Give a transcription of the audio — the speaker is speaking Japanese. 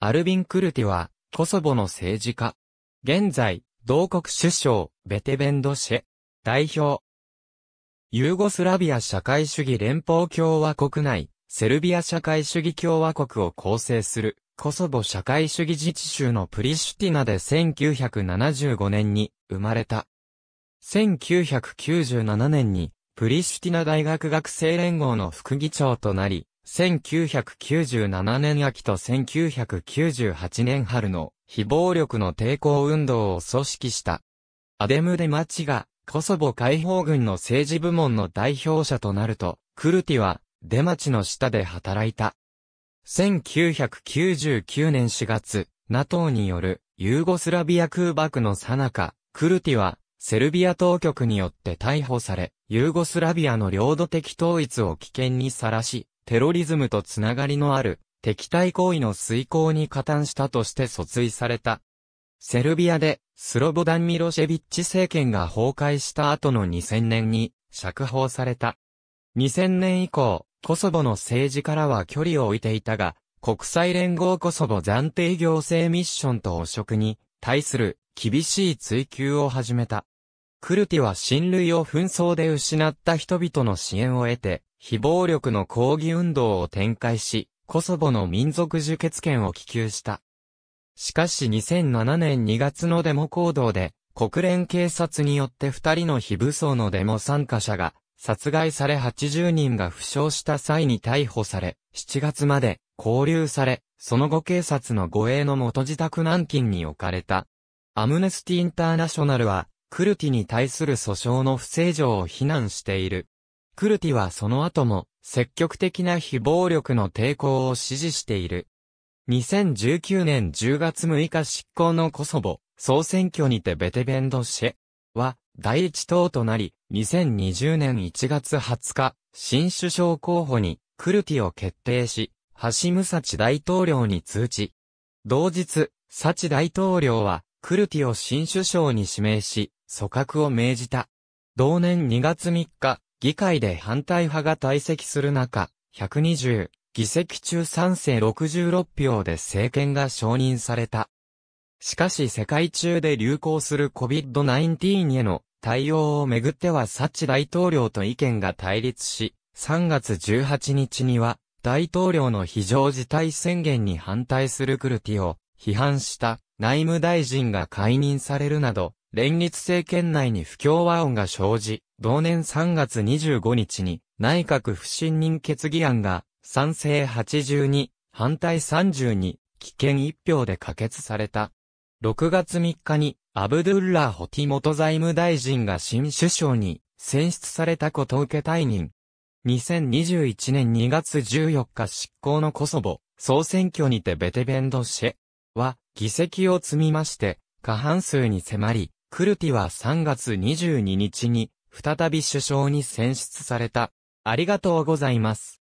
アルビン・クルティは、コソボの政治家。現在、同国首相、ベテベンドシェ、代表。ユーゴスラビア社会主義連邦共和国内、セルビア社会主義共和国を構成する、コソボ社会主義自治州のプリシュティナで1975年に生まれた。1997年に、プリシュティナ大学学生連合の副議長となり、1997年秋と1998年春の非暴力の抵抗運動を組織した。アデムデマチがコソボ解放軍の政治部門の代表者となると、クルティは出町の下で働いた。1999年4月、NATO によるユーゴスラビア空爆の最中、クルティはセルビア当局によって逮捕され、ユーゴスラビアの領土的統一を危険にさらし、テロリズムとつながりのある敵対行為の遂行に加担したとして訴追された。セルビアでスロボダン・ミロシェビッチ政権が崩壊した後の2000年に釈放された。2000年以降、コソボの政治からは距離を置いていたが、国際連合コソボ暫定行政ミッションと汚職に対する厳しい追及を始めた。クルティは親類を紛争で失った人々の支援を得て、非暴力の抗議運動を展開し、コソボの民族受決権を希求した。しかし2007年2月のデモ行動で、国連警察によって二人の非武装のデモ参加者が、殺害され80人が負傷した際に逮捕され、7月まで、拘留され、その後警察の護衛の元自宅軟禁に置かれた。アムネスティ・インターナショナルは、クルティに対する訴訟の不正常を非難している。クルティはその後も積極的な非暴力の抵抗を支持している。2019年10月6日執行のコソボ総選挙にてベテベンドシェは第一党となり、2020年1月20日、新首相候補にクルティを決定し、ハシムサチ大統領に通知。同日、サチ大統領はクルティを新首相に指名し、組閣を命じた。同年2月3日、議会で反対派が退席する中、120議席中賛成66票で政権が承認された。しかし世界中で流行する COVID-19 への対応をめぐってはサチ大統領と意見が対立し、3月18日には大統領の非常事態宣言に反対するクルティを批判した内務大臣が解任されるなど、連立政権内に不協和音が生じ、同年3月25日に内閣不信任決議案が賛成82、反対32、危険1票で可決された。6月3日にアブドゥッラー・ホティ元財務大臣が新首相に選出されたことを受け退任。2021年2月14日執行のコソボ総選挙にてベテベンドシェは議席を積みまして過半数に迫りクルティは3月22日に、再び首相に選出された。ありがとうございます。